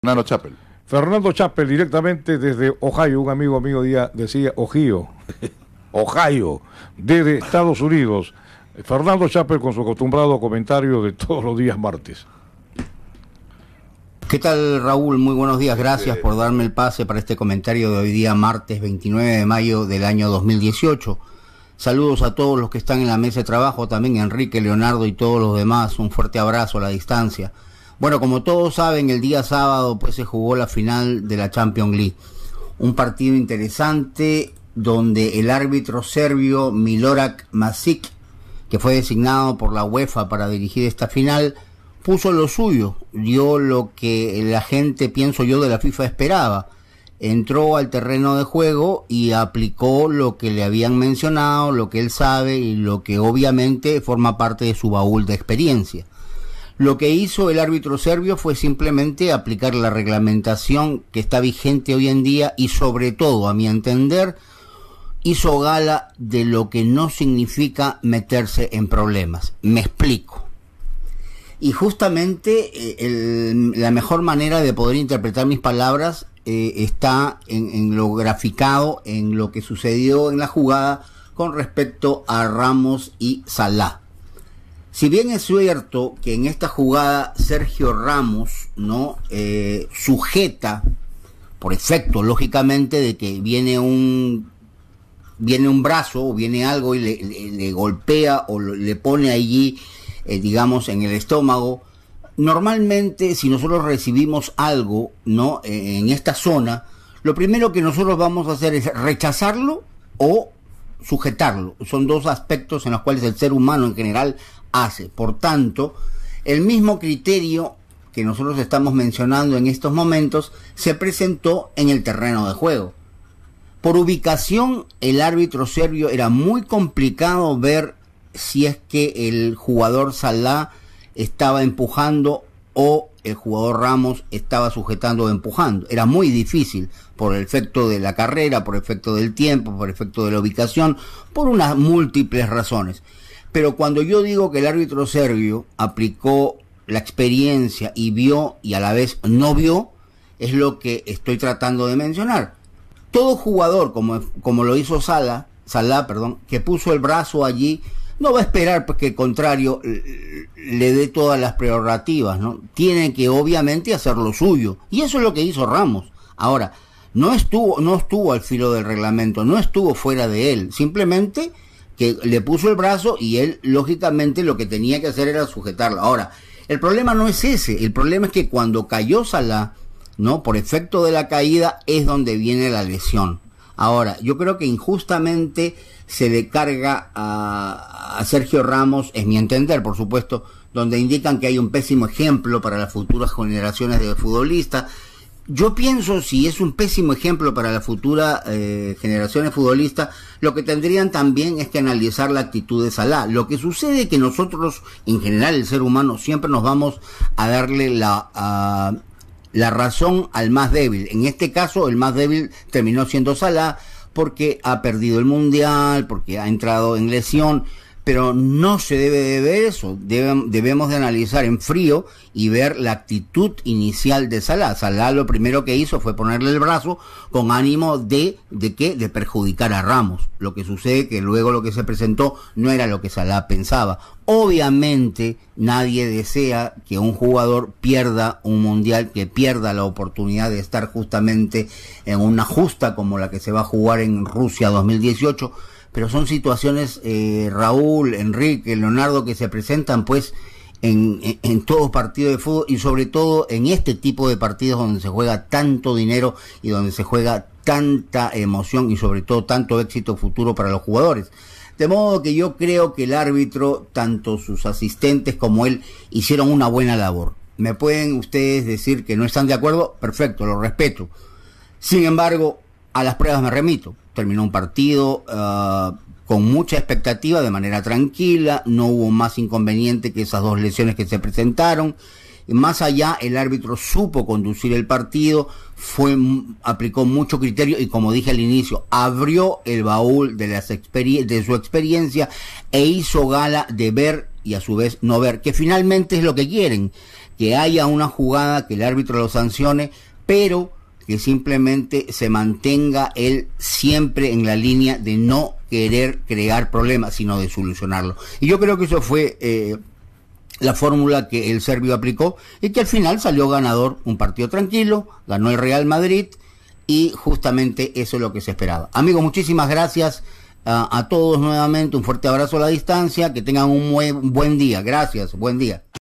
Fernando Chapel. Fernando Chapel, directamente desde Ohio, un amigo mío día decía Ohio, Ohio, desde Estados Unidos. Fernando Chapel con su acostumbrado comentario de todos los días martes. ¿Qué tal Raúl? Muy buenos días, gracias por darme el pase para este comentario de hoy día martes 29 de mayo del año 2018. Saludos a todos los que están en la mesa de trabajo, también Enrique, Leonardo y todos los demás. Un fuerte abrazo a la distancia. Bueno, como todos saben, el día sábado pues se jugó la final de la Champions League. Un partido interesante donde el árbitro serbio Milorak Masic, que fue designado por la UEFA para dirigir esta final, puso lo suyo, dio lo que la gente, pienso yo, de la FIFA esperaba. Entró al terreno de juego y aplicó lo que le habían mencionado, lo que él sabe y lo que obviamente forma parte de su baúl de experiencia. Lo que hizo el árbitro serbio fue simplemente aplicar la reglamentación que está vigente hoy en día y sobre todo, a mi entender, hizo gala de lo que no significa meterse en problemas. Me explico. Y justamente eh, la mejor manera de poder interpretar mis palabras eh, está en, en lo graficado, en lo que sucedió en la jugada con respecto a Ramos y Salah. Si bien es cierto que en esta jugada Sergio Ramos no eh, sujeta, por efecto, lógicamente, de que viene un viene un brazo o viene algo y le, golpea o le pone allí, eh, digamos, en el estómago. Normalmente, si nosotros recibimos algo, ¿no? Eh, en esta zona, lo primero que nosotros vamos a hacer es rechazarlo o sujetarlo. Son dos aspectos en los cuales el ser humano en general hace. Por tanto, el mismo criterio que nosotros estamos mencionando en estos momentos se presentó en el terreno de juego. Por ubicación, el árbitro serbio era muy complicado ver si es que el jugador Salah estaba empujando o el jugador Ramos estaba sujetando o empujando. Era muy difícil por el efecto de la carrera, por el efecto del tiempo, por el efecto de la ubicación, por unas múltiples razones. Pero cuando yo digo que el árbitro Sergio aplicó la experiencia y vio y a la vez no vio, es lo que estoy tratando de mencionar. Todo jugador, como, como lo hizo Sala, Sala perdón, que puso el brazo allí no va a esperar pues, que el contrario le dé todas las prerrogativas, ¿no? Tiene que obviamente hacer lo suyo. Y eso es lo que hizo Ramos. Ahora, no estuvo, no estuvo al filo del reglamento, no estuvo fuera de él, simplemente que le puso el brazo y él, lógicamente, lo que tenía que hacer era sujetarla. Ahora, el problema no es ese, el problema es que cuando cayó Salah, ¿no? Por efecto de la caída es donde viene la lesión. Ahora, yo creo que injustamente se le carga a, Sergio Ramos, es mi entender, por supuesto, donde indican que hay un pésimo ejemplo para las futuras generaciones de futbolistas. Yo pienso si es un pésimo ejemplo para las futuras eh, generaciones futbolistas, lo que tendrían también es que analizar la actitud de Salah. Lo que sucede es que nosotros, en general el ser humano, siempre nos vamos a darle la, la razón al más débil. En este caso, el más débil terminó siendo Salah porque ha perdido el mundial, porque ha entrado en lesión pero no se debe de ver eso. debemos de analizar en frío y ver la actitud inicial de Salah. Salah lo primero que hizo fue ponerle el brazo con ánimo de, ¿de que De perjudicar a Ramos. Lo que sucede que luego lo que se presentó no era lo que Salah pensaba. Obviamente nadie desea que un jugador pierda un mundial, que pierda la oportunidad de estar justamente en una justa como la que se va a jugar en Rusia 2018 pero son situaciones, eh, Raúl, Enrique, Leonardo, que se presentan pues en, todos partidos de fútbol y sobre todo en este tipo de partidos donde se juega tanto dinero y donde se juega tanta emoción y sobre todo tanto éxito futuro para los jugadores. De modo que yo creo que el árbitro, tanto sus asistentes como él, hicieron una buena labor. Me pueden ustedes decir que no están de acuerdo, perfecto, lo respeto. Sin embargo, a las pruebas me remito terminó un partido eh, con mucha expectativa, de manera tranquila, no hubo más inconveniente que esas dos lesiones que se presentaron. Más allá, el árbitro supo conducir el partido, fue, aplicó mucho criterio y como dije al inicio, abrió el baúl de, las de su experiencia e hizo gala de ver y a su vez no ver, que finalmente es lo que quieren, que haya una jugada, que el árbitro lo sancione, pero que simplemente se mantenga él siempre en la línea de no querer crear problemas, sino de solucionarlo. Y yo creo que eso fue eh, la fórmula que el serbio aplicó y que al final salió ganador un partido tranquilo, ganó el Real Madrid y justamente eso es lo que se esperaba. Amigos, muchísimas gracias a, a todos nuevamente, un fuerte abrazo a la distancia, que tengan un buen día, gracias, buen día.